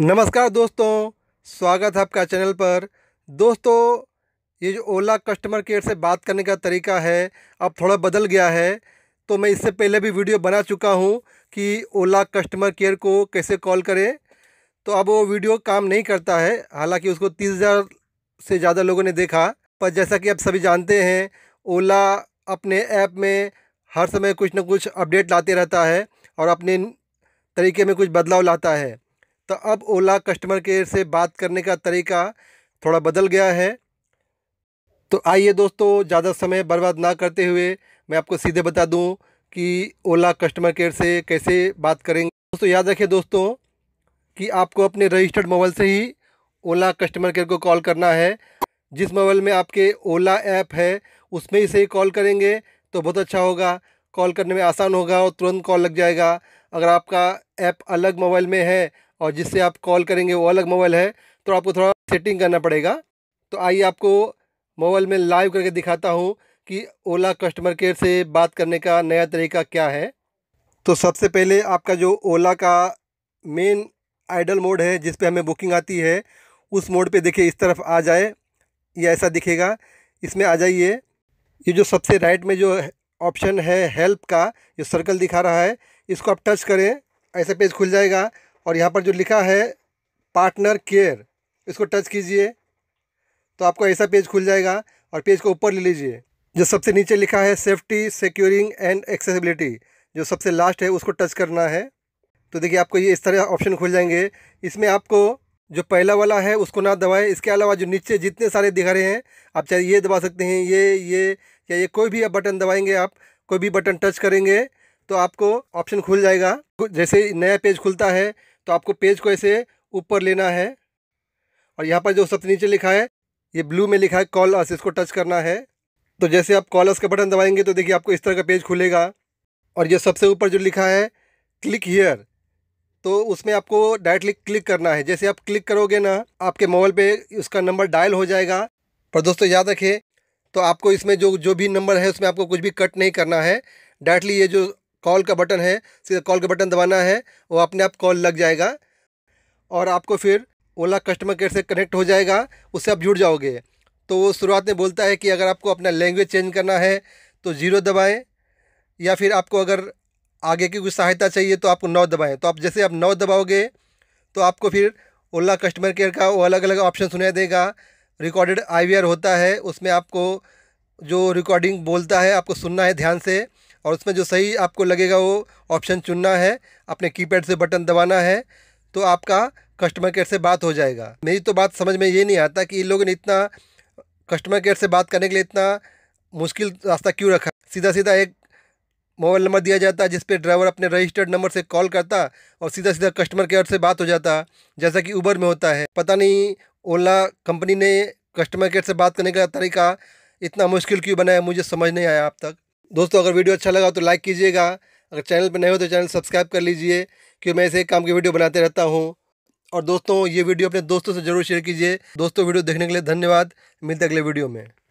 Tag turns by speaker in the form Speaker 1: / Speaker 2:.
Speaker 1: नमस्कार दोस्तों स्वागत है आपका चैनल पर दोस्तों ये जो ओला कस्टमर केयर से बात करने का तरीका है अब थोड़ा बदल गया है तो मैं इससे पहले भी वीडियो बना चुका हूँ कि ओला कस्टमर केयर को कैसे कॉल करें तो अब वो वीडियो काम नहीं करता है हालांकि उसको तीस हज़ार से ज़्यादा लोगों ने देखा पर जैसा कि आप सभी जानते हैं ओला अपने ऐप में हर समय कुछ ना कुछ अपडेट लाते रहता है और अपने तरीके में कुछ बदलाव लाता है तो अब ओला कस्टमर केयर से बात करने का तरीका थोड़ा बदल गया है तो आइए दोस्तों ज़्यादा समय बर्बाद ना करते हुए मैं आपको सीधे बता दूं कि ओला कस्टमर केयर से कैसे बात करेंगे दोस्तों याद रखें दोस्तों कि आपको अपने रजिस्टर्ड मोबाइल से ही ओला कस्टमर केयर को कॉल करना है जिस मोबाइल में आपके ओला ऐप है उसमें ही से कॉल करेंगे तो बहुत अच्छा होगा कॉल करने में आसान होगा और तुरंत कॉल लग जाएगा अगर आपका ऐप अलग मोबाइल में है और जिससे आप कॉल करेंगे वो अलग मोबाइल है तो आपको थोड़ा सेटिंग करना पड़ेगा तो आइए आपको मोबाइल में लाइव करके दिखाता हूँ कि ओला कस्टमर केयर से बात करने का नया तरीका क्या है तो सबसे पहले आपका जो ओला का मेन आइडल मोड है जिस पे हमें बुकिंग आती है उस मोड पे देखिए इस तरफ आ जाए या ऐसा दिखेगा इसमें आ जाइए ये जो सबसे राइट में जो ऑप्शन है हेल्प का जो सर्कल दिखा रहा है इसको आप टच करें ऐसा पेज खुल जाएगा और यहाँ पर जो लिखा है पार्टनर केयर इसको टच कीजिए तो आपको ऐसा पेज खुल जाएगा और पेज को ऊपर ले लीजिए जो सबसे नीचे लिखा है सेफ्टी सिक्योरिंग एंड एक्सेसिबिलिटी जो सबसे लास्ट है उसको टच करना है तो देखिए आपको ये इस तरह ऑप्शन खुल जाएंगे इसमें आपको जो पहला वाला है उसको ना दबाएं इसके अलावा जो नीचे जितने सारे दिखा रहे हैं आप चाहे ये दबा सकते हैं ये ये या ये कोई भी आप बटन दबाएंगे आप कोई भी बटन टच करेंगे तो आपको ऑप्शन खुल जाएगा जैसे नया पेज खुलता है तो आपको पेज को ऐसे ऊपर लेना है और यहाँ पर जो सबसे नीचे लिखा है ये ब्लू में लिखा है कॉल अस इसको टच करना है तो जैसे आप कॉल अस का बटन दबाएंगे तो देखिए आपको इस तरह का पेज खुलेगा और ये सबसे ऊपर जो लिखा है क्लिक हीयर तो उसमें आपको डायरेक्टली क्लिक करना है जैसे आप क्लिक करोगे ना आपके मोबाइल पे उसका नंबर डायल हो जाएगा पर दोस्तों याद रखें तो आपको इसमें जो जो भी नंबर है उसमें आपको कुछ भी कट नहीं करना है डायरेक्टली ये जो कॉल का बटन है सीधा कॉल का बटन दबाना है वो अपने आप कॉल लग जाएगा और आपको फिर ओला कस्टमर केयर से कनेक्ट हो जाएगा उससे आप जुड़ जाओगे तो वो शुरुआत में बोलता है कि अगर आपको अपना लैंग्वेज चेंज करना है तो ज़ीरो दबाएँ या फिर आपको अगर आगे की कुछ सहायता चाहिए तो आपको नौ दबाएँ तो आप जैसे आप नौ दबाओगे तो आपको फिर ओला कस्टमर केयर का वो अलग अलग ऑप्शन सुना देगा रिकॉर्डेड आईवीआर होता है उसमें आपको जो रिकॉर्डिंग बोलता है आपको सुनना है ध्यान से और उसमें जो सही आपको लगेगा वो ऑप्शन चुनना है अपने कीपैड से बटन दबाना है तो आपका कस्टमर केयर से बात हो जाएगा मेरी तो बात समझ में ये नहीं आता कि इन लोगों ने इतना कस्टमर केयर से बात करने के लिए इतना मुश्किल रास्ता क्यों रखा सीधा सीधा एक मोबाइल नंबर दिया जाता जिस पे ड्राइवर अपने रजिस्टर्ड नंबर से कॉल करता और सीधा सीधा कस्टमर केयर से बात हो जाता जैसा कि ऊबर में होता है पता नहीं ओला कंपनी ने कस्टमर केयर से बात करने का तरीका इतना मुश्किल क्यों बनाया मुझे समझ नहीं आया आप तक दोस्तों अगर वीडियो अच्छा लगा तो लाइक कीजिएगा अगर चैनल पर नए हो तो चैनल सब्सक्राइब कर लीजिए क्योंकि मैं ऐसे काम की वीडियो बनाते रहता हूँ और दोस्तों ये वीडियो अपने दोस्तों से ज़रूर शेयर कीजिए दोस्तों वीडियो देखने के लिए धन्यवाद मिलते अगले वीडियो में